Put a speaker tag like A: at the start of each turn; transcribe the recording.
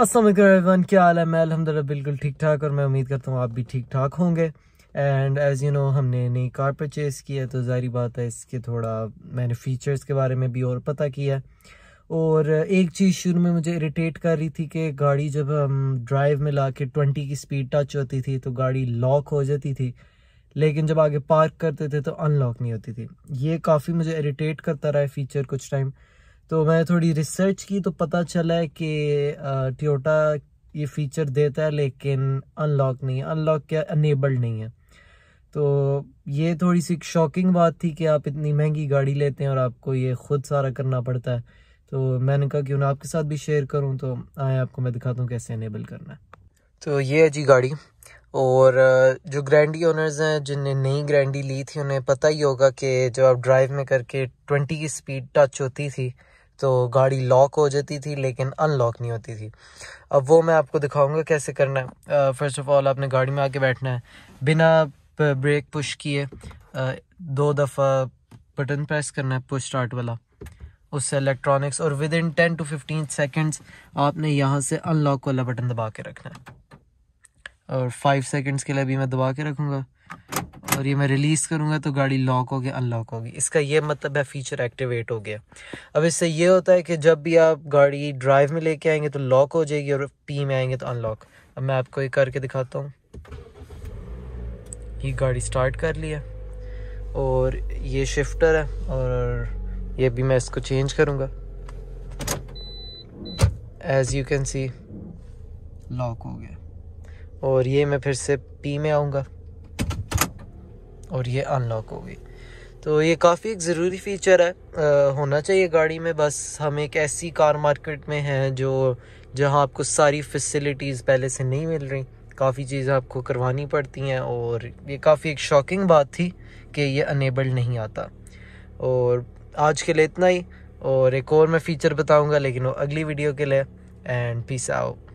A: असल रन क्या हाल है मैं अलहमदिल्ला बिल्कुल ठीक ठाक और मैं उम्मीद करता हूँ आप भी ठीक ठाक होंगे एंड एज़ यू नो हमने नई कार परचेज़ की है तो जारी बात है इसके थोड़ा मैंने फ़ीचर्स के बारे में भी और पता किया है और एक चीज़ शुरू में मुझे इरिटेट कर रही थी कि गाड़ी जब हम ड्राइव में ला के ट्वेंटी की स्पीड टच होती थी तो गाड़ी लॉक हो जाती थी लेकिन जब आगे पार्क करते थे तो अनलॉक नहीं होती थी ये काफ़ी मुझे इरीटेट करता रहा है फ़ीचर कुछ टाइम तो मैं थोड़ी रिसर्च की तो पता चला है कि टोटा ये फीचर देता है लेकिन अनलॉक नहीं है अनलॉक क्या अनेबल्ड नहीं है तो ये थोड़ी सी शॉकिंग बात थी कि आप इतनी महंगी गाड़ी लेते हैं और आपको ये ख़ुद सारा करना पड़ता है तो मैंने कहा क्यों ना आपके साथ भी शेयर करूं तो आए आपको मैं दिखाता हूँ कैसे अनेबल करना है तो ये है जी गाड़ी और जो ग्रैंडी ओनर्स हैं जिनने नई ग्रैंडी ली थी उन्हें पता ही होगा कि जब आप ड्राइव में करके ट्वेंटी की स्पीड टच होती थी तो गाड़ी लॉक हो जाती थी लेकिन अनलॉक नहीं होती थी अब वो मैं आपको दिखाऊंगा कैसे करना है फ़र्स्ट ऑफ़ ऑल आपने गाड़ी में आके बैठना है बिना ब्रेक पुश किए दो दफ़ा बटन प्रेस करना है पुश स्टार्ट वाला उससे इलेक्ट्रॉनिक्स और within ten to fifteen seconds आपने यहाँ से अनलॉक वाला बटन दबा के रखना है और फाइव सेकेंड्स के लिए भी मैं दबा के रखूँगा और ये मैं रिलीज़ करूँगा तो गाड़ी लॉक होगी अनलॉक होगी इसका ये मतलब है फीचर एक्टिवेट हो गया अब इससे ये होता है कि जब भी आप गाड़ी ड्राइव में लेके आएंगे तो लॉक हो जाएगी और पी में आएंगे तो अनलॉक अब मैं आपको ये करके दिखाता हूँ ये गाड़ी स्टार्ट कर लिया और ये शिफ्टर है और ये भी मैं इसको चेंज करूँगा as you can see lock हो गया और ये मैं फिर से पी में आऊँगा और ये अनलॉक होगी तो ये काफ़ी एक ज़रूरी फ़ीचर है आ, होना चाहिए गाड़ी में बस हम एक ऐसी कार मार्केट में हैं जो जहां आपको सारी फैसिलिटीज़ पहले से नहीं मिल रही काफ़ी चीज़ें आपको करवानी पड़ती हैं और ये काफ़ी एक शॉकिंग बात थी कि ये अनेबल नहीं आता और आज के लिए इतना ही और एक और मैं फ़ीचर बताऊंगा लेकिन वो अगली वीडियो के लिए एंड पीस आओ